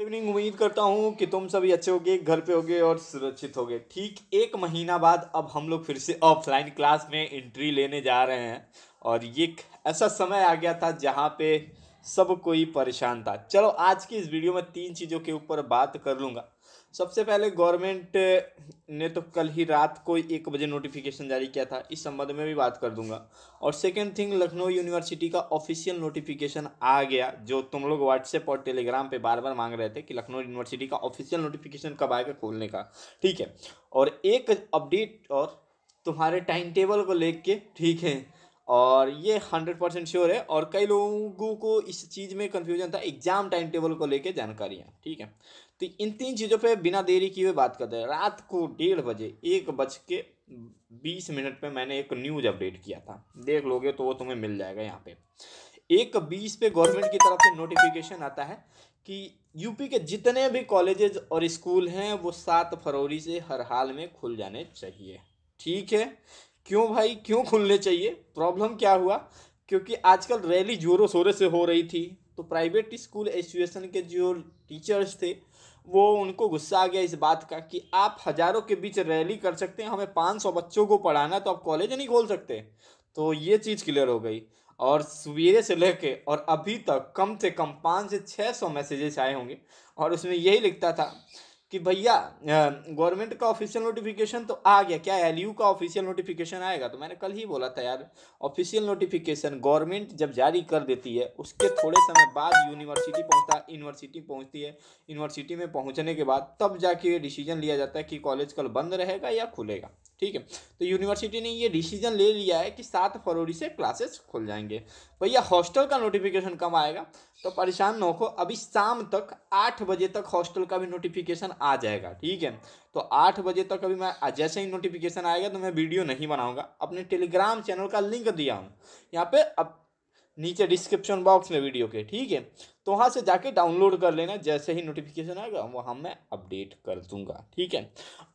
evening उम्मीद करता हूँ कि तुम सभी अच्छे होगे घर पे होगे और सुरक्षित होगे ठीक एक महीना बाद अब हम लोग फिर से ऑफलाइन क्लास में एंट्री लेने जा रहे हैं और ये ऐसा समय आ गया था जहाँ पे सब कोई परेशान था चलो आज की इस वीडियो में तीन चीज़ों के ऊपर बात कर लूँगा सबसे पहले गवर्नमेंट ने तो कल ही रात को एक बजे नोटिफिकेशन जारी किया था इस संबंध में भी बात कर दूंगा और सेकेंड थिंग लखनऊ यूनिवर्सिटी का ऑफिशियल नोटिफिकेशन आ गया जो तुम लोग व्हाट्सएप और टेलीग्राम पे बार बार मांग रहे थे कि लखनऊ यूनिवर्सिटी का ऑफिशियल नोटिफिकेशन कब आएगा खोलने का ठीक है और एक अपडेट और तुम्हारे टाइम टेबल को ले के ठीक है और ये हंड्रेड परसेंट श्योर है और कई लोगों को इस चीज़ में कन्फ्यूजन था एग्ज़ाम टाइम टेबल को लेके जानकारी है ठीक है तो इन तीन चीज़ों पे बिना देरी किए हुई बात करते हैं रात को डेढ़ बजे एक बज के बीस मिनट पे मैंने एक न्यूज़ अपडेट किया था देख लोगे तो वो तुम्हें मिल जाएगा यहाँ पे एक बीस पे गवर्नमेंट की तरफ से नोटिफिकेशन आता है कि यूपी के जितने भी कॉलेजेज और स्कूल हैं वो सात फरवरी से हर हाल में खुल जाने चाहिए ठीक है क्यों भाई क्यों खुलने चाहिए प्रॉब्लम क्या हुआ क्योंकि आजकल रैली जोरों शोरों से हो रही थी तो प्राइवेट स्कूल एसोसिएशन के जो टीचर्स थे वो उनको गुस्सा आ गया इस बात का कि आप हज़ारों के बीच रैली कर सकते हैं हमें पाँच सौ बच्चों को पढ़ाना तो आप कॉलेज नहीं खोल सकते तो ये चीज़ क्लियर हो गई और सवेरे से लेके और अभी तक कम से कम पाँच से छः सौ मैसेजेस आए होंगे और उसमें यही लिखता था कि भैया गवर्नमेंट का ऑफिशियल नोटिफिकेशन तो आ गया क्या एल का ऑफिशियल नोटिफिकेशन आएगा तो मैंने कल ही बोला था यार ऑफिशियल नोटिफिकेशन गवर्नमेंट जब जारी कर देती है उसके थोड़े समय बाद यूनिवर्सिटी पहुंचता है यूनिवर्सिटी पहुंचती है यूनिवर्सिटी में पहुंचने के बाद तब जाके ये डिसीजन लिया जाता है कि कॉलेज कल बंद रहेगा या खुलेगा ठीक है तो यूनिवर्सिटी ने ये डिसीजन ले लिया है कि सात फरवरी से क्लासेस खुल जाएंगे भैया हॉस्टल का नोटिफिकेशन कब आएगा तो परेशान न हो अभी शाम तक आठ बजे तक हॉस्टल का भी नोटिफिकेशन आ जाएगा ठीक है तो आठ बजे तक अभी मैं जैसे ही नोटिफिकेशन आएगा तो मैं वीडियो नहीं बनाऊंगा अपने टेलीग्राम चैनल का लिंक दिया हूँ यहाँ पे अब नीचे डिस्क्रिप्शन बॉक्स में वीडियो के ठीक है तो वहाँ से जाके डाउनलोड कर लेना जैसे ही नोटिफिकेशन आएगा वहाँ मैं अपडेट कर दूंगा ठीक है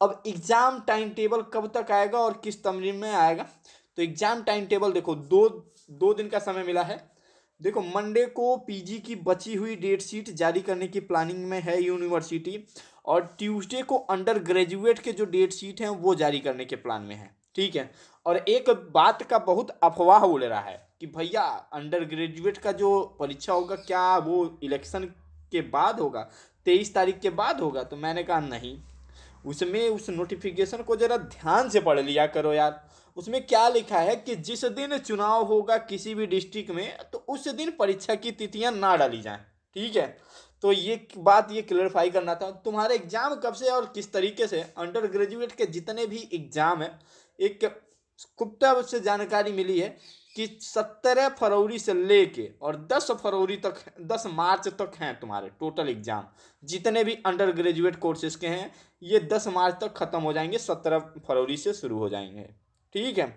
अब एग्ज़ाम टाइम टेबल कब तक आएगा और किस तमरीन में आएगा तो एग्ज़ाम टाइम टेबल देखो दो दो दिन का समय मिला है देखो मंडे को पीजी की बची हुई डेट शीट जारी करने की प्लानिंग में है यूनिवर्सिटी और ट्यूसडे को अंडर ग्रेजुएट के जो डेट शीट हैं वो जारी करने के प्लान में है ठीक है और एक बात का बहुत अफवाह बोल रहा है कि भैया अंडर ग्रेजुएट का जो परीक्षा होगा क्या वो इलेक्शन के बाद होगा तेईस तारीख के बाद होगा तो मैंने कहा नहीं उसमें उस नोटिफिकेशन को ज़रा ध्यान से पढ़ लिया करो यार उसमें क्या लिखा है कि जिस दिन चुनाव होगा किसी भी डिस्ट्रिक्ट में तो उस दिन परीक्षा की तिथियां ना डाली जाए ठीक है तो ये बात ये क्लियरफाई करना था तुम्हारे एग्ज़ाम कब से और किस तरीके से अंडर ग्रेजुएट के जितने भी एग्ज़ाम हैं एक कुप्ता से जानकारी मिली है कि सत्रह फरवरी से लेके और दस फरवरी तक दस मार्च तक हैं तुम्हारे टोटल एग्ज़ाम जितने भी अंडर ग्रेजुएट कोर्सेज के हैं ये दस मार्च तक ख़त्म हो जाएंगे सत्रह फरवरी से शुरू हो जाएंगे ठीक है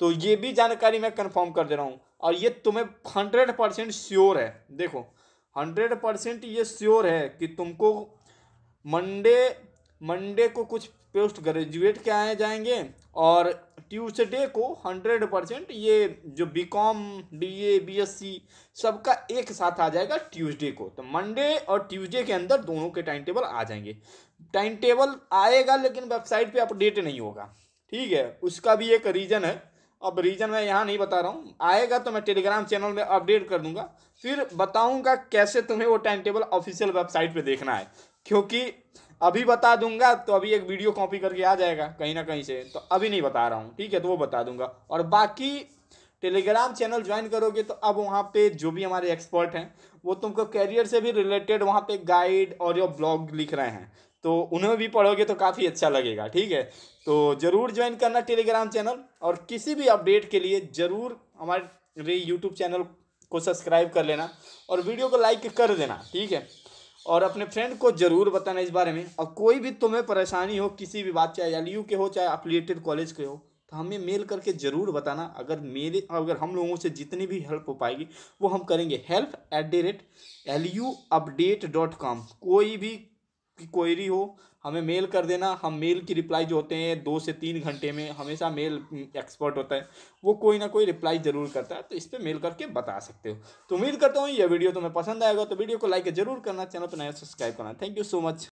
तो ये भी जानकारी मैं कंफर्म कर दे रहा हूँ और ये तुम्हें हंड्रेड परसेंट श्योर है देखो हंड्रेड परसेंट ये श्योर है कि तुमको मंडे मंडे को कुछ पोस्ट ग्रेजुएट के आए जाएंगे और ट्यूसडे को हंड्रेड परसेंट ये जो B com BSc A B S C सबका एक साथ आ जाएगा ट्यूसडे को तो मंडे और ट्यूसडे के अंदर दोनों के टाइम टेबल आ जाएंगे टाइम टेबल आएगा लेकिन वेबसाइट पे अपडेट नहीं होगा ठीक है उसका भी एक रीज़न है अब रीज़न मैं यहाँ नहीं बता रहा हूँ आएगा तो मैं टेलीग्राम चैनल में अपडेट कर दूंगा फिर बताऊंगा कैसे तुम्हें वो टाइम टेबल ऑफिशियल वेबसाइट पे देखना है क्योंकि अभी बता दूंगा तो अभी एक वीडियो कॉपी करके आ जाएगा कहीं ना कहीं से तो अभी नहीं बता रहा हूँ ठीक है तो वो बता दूंगा और बाकी टेलीग्राम चैनल ज्वाइन करोगे तो अब वहाँ पे जो भी हमारे एक्सपर्ट हैं वो तुमको कैरियर से भी रिलेटेड वहाँ पे गाइड और योर ब्लॉग लिख रहे हैं तो उन्हें भी पढ़ोगे तो काफ़ी अच्छा लगेगा ठीक है तो ज़रूर ज्वाइन करना टेलीग्राम चैनल और किसी भी अपडेट के लिए ज़रूर हमारे यूट्यूब चैनल को सब्सक्राइब कर लेना और वीडियो को लाइक कर देना ठीक है और अपने फ्रेंड को ज़रूर बताना इस बारे में और कोई भी तुम्हें परेशानी हो किसी भी बात चाहे एल के हो चाहे अफिलिएटेड कॉलेज के हो तो हमें मेल करके ज़रूर बताना अगर मेरे अगर हम लोगों से जितनी भी हेल्प हो पाएगी वो हम करेंगे help at the rate L U update dot com कोई भी की क्वेरी हो हमें मेल कर देना हम मेल की रिप्लाई जो होते हैं दो से तीन घंटे में हमेशा मेल एक्सपर्ट होता है वो कोई ना कोई रिप्लाई ज़रूर करता है तो इस पर मेल करके बता सकते हो तो उम्मीद करता हूँ यह वीडियो तुम्हें पसंद आएगा तो वीडियो को लाइक जरूर करना चैनल पर नया सब्सक्राइब करना थैंक यू सो मच